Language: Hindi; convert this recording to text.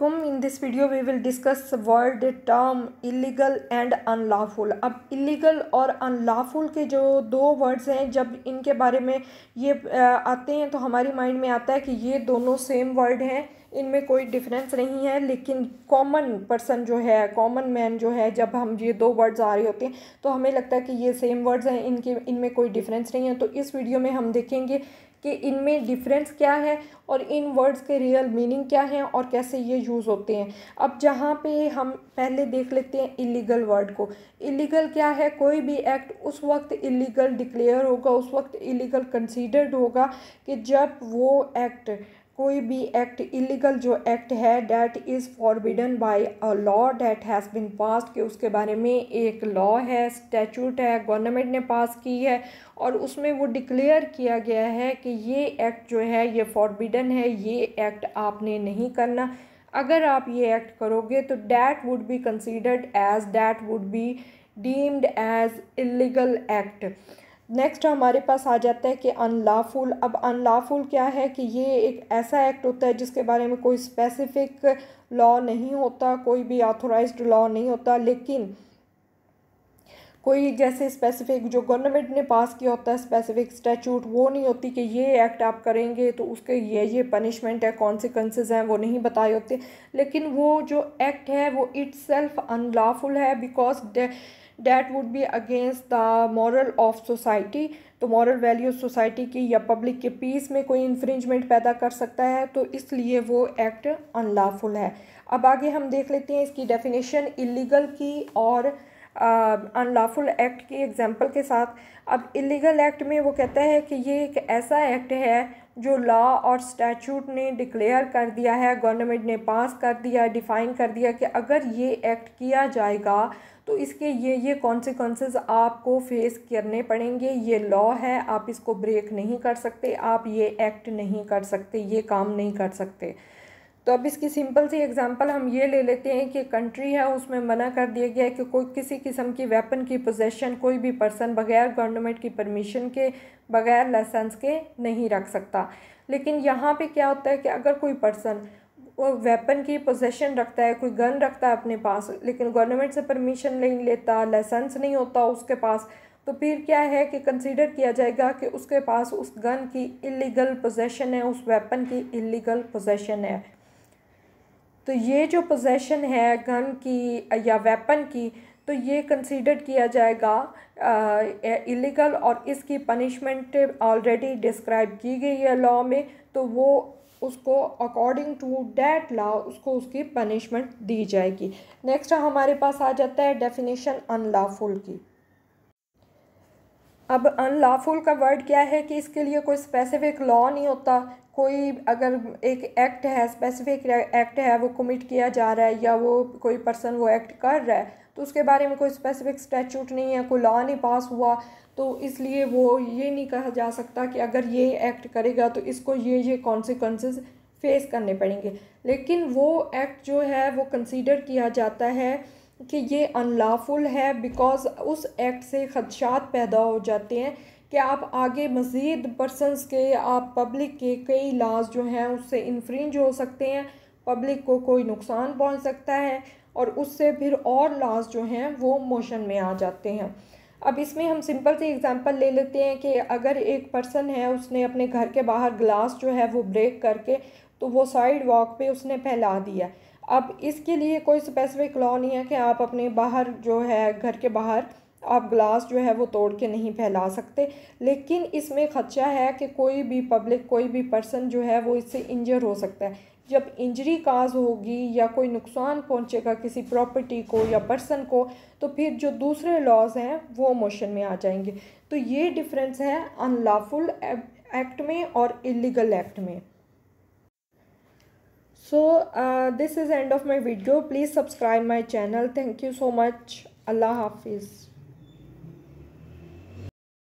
वालेकुम in this video we will discuss word term illegal and unlawful अब इलीगल और अनलाफुल के जो दो वर्ड्स हैं जब इनके बारे में ये आते हैं तो हमारी माइंड में आता है कि ये दोनों सेम वर्ड हैं इनमें कोई डिफरेंस नहीं है लेकिन कॉमन पर्सन जो है कॉमन मैन जो है जब हम ये दो वर्ड्स आ रहे होते हैं तो हमें लगता है कि ये सेम वर्ड्स हैं इनके इनमें कोई डिफरेंस नहीं है तो इस वीडियो में हम देखेंगे कि इनमें डिफरेंस क्या है और इन वर्ड्स के रियल मीनिंग क्या हैं और कैसे ये यूज़ होते हैं अब जहाँ पे हम पहले देख लेते हैं इलीगल वर्ड को इलीगल क्या है कोई भी एक्ट उस वक्त इलीगल डिक्लेयर होगा उस वक्त इलीगल कंसीडर्ड होगा कि जब वो एक्ट कोई भी एक्ट इलीगल जो एक्ट है that is forbidden by a law that has been pass कि उसके बारे में एक लॉ है स्टैचूट है गवर्नमेंट ने पास की है और उसमें वो डिक्लेयर किया गया है कि ये एक्ट जो है ये फॉरबिडन है ये एक्ट आपने नहीं करना अगर आप ये एक्ट करोगे तो that would be considered as that would be deemed as illegal act next हमारे पास आ जाता है कि अनलाफुल अब अनलाफुल क्या है कि ये एक ऐसा एक्ट होता है जिसके बारे में कोई स्पेसिफिक लॉ नहीं होता कोई भी ऑथोराइज्ड लॉ नहीं होता लेकिन कोई जैसे स्पेसिफिक जो गवर्नमेंट ने पास किया होता है स्पेसिफिक स्टैचूट वो नहीं होती कि ये एक्ट आप करेंगे तो उसके ये ये पनिशमेंट है कॉन्सिक्वेंसेज हैं वो नहीं बताए होते लेकिन वो जो एक्ट है वो इट्स सेल्फ अनलाफुल है because that would be against the moral of society तो मॉरल वैल्यू सोसाइटी की या पब्लिक के पीस में कोई इन्फ्रिंजमेंट पैदा कर सकता है तो इसलिए वो एक्ट अनलॉफुल है अब आगे हम देख लेते हैं इसकी डेफिनेशन इलीगल की और अनलॉफुल एक्ट की एग्ज़ाम्पल के साथ अब इलीगल एक्ट में वो कहता है कि ये एक ऐसा एक्ट है जो लॉ और स्टैचूट ने डिक्लेयर कर दिया है गवर्नमेंट ने पास कर दिया डिफ़ाइन कर दिया कि अगर ये एक्ट किया जाएगा तो इसके ये ये कॉन्सिक्वेंस आपको फेस करने पड़ेंगे ये लॉ है आप इसको ब्रेक नहीं कर सकते आप ये एक्ट नहीं कर सकते ये काम नहीं कर सकते तो अब इसकी सिंपल सी एग्जांपल हम ये ले लेते हैं कि कंट्री है उसमें मना कर दिया गया है कि कोई किसी किस्म की वेपन की पोजेशन कोई भी पर्सन बगैर गवर्नमेंट की परमिशन के बगैर लाइसेंस के नहीं रख सकता लेकिन यहाँ पे क्या होता है कि अगर कोई पर्सन वो वेपन की पोजेशन रखता है कोई गन रखता है अपने पास लेकिन गवर्नमेंट से परमिशन नहीं लेता लाइसेंस नहीं होता उसके पास तो फिर क्या है कि कंसीडर किया जाएगा कि उसके पास उस गन की इलीगल पोजेशन है उस वेपन की इलीगल पोजेशन है तो ये जो पोजेशन है गन की या वेपन की तो ये कंसीडर किया जाएगा इलीगल और इसकी पनिशमेंट ऑलरेडी डिस्क्राइब की गई है लॉ में तो वो उसको अकॉर्डिंग टू डैट लॉ उसको उसकी पनिशमेंट दी जाएगी नेक्स्ट हमारे पास आ जाता है डेफिनेशन अनलॉफुल की अब अनलॉफुल का वर्ड क्या है कि इसके लिए कोई स्पेसिफिक लॉ नहीं होता कोई अगर एक एक्ट है स्पेसिफिक एक्ट है वो कमिट किया जा रहा है या वो कोई पर्सन वो एक्ट कर रहा है तो उसके बारे में कोई स्पेसिफिक स्टैचूट नहीं है कोई लॉ नहीं पास हुआ तो इसलिए वो ये नहीं कहा जा सकता कि अगर ये एक्ट करेगा तो इसको ये ये कॉन्सिक्वेंसेस फेस करने पड़ेंगे लेकिन वो एक्ट जो है वो कंसीडर किया जाता है कि ये अनलाफुल है बिकॉज़ उस एक्ट से ख़दशात पैदा हो जाते हैं कि आप आगे मज़ीद पर्सनस के आप पब्लिक के कई लाज जो हैं उससे इन्फ्रिंज हो सकते हैं पब्लिक को कोई नुकसान पहुंच सकता है और उससे फिर और लाज जो हैं वो मोशन में आ जाते हैं अब इसमें हम सिंपल से एग्ज़ाम्पल ले लेते हैं कि अगर एक पर्सन है उसने अपने घर के बाहर ग्लास जो है वो ब्रेक करके तो वो साइड वॉक पर उसने फैला दिया अब इसके लिए कोई स्पेसिफिक लॉ नहीं है कि आप अपने बाहर जो है घर के बाहर आप ग्लास जो है वो तोड़ के नहीं फैला सकते लेकिन इसमें खदशा है कि कोई भी पब्लिक कोई भी पर्सन जो है वो इससे इंजर हो सकता है जब इंजरी काज होगी या कोई नुकसान पहुंचेगा किसी प्रॉपर्टी को या पर्सन को तो फिर जो दूसरे लॉज हैं वो मोशन में आ जाएंगे तो ये डिफरेंस है अनलाफुल एक्ट में और इलीगल एक्ट में so uh, this is end of my video please subscribe my channel thank you so much allah hafiz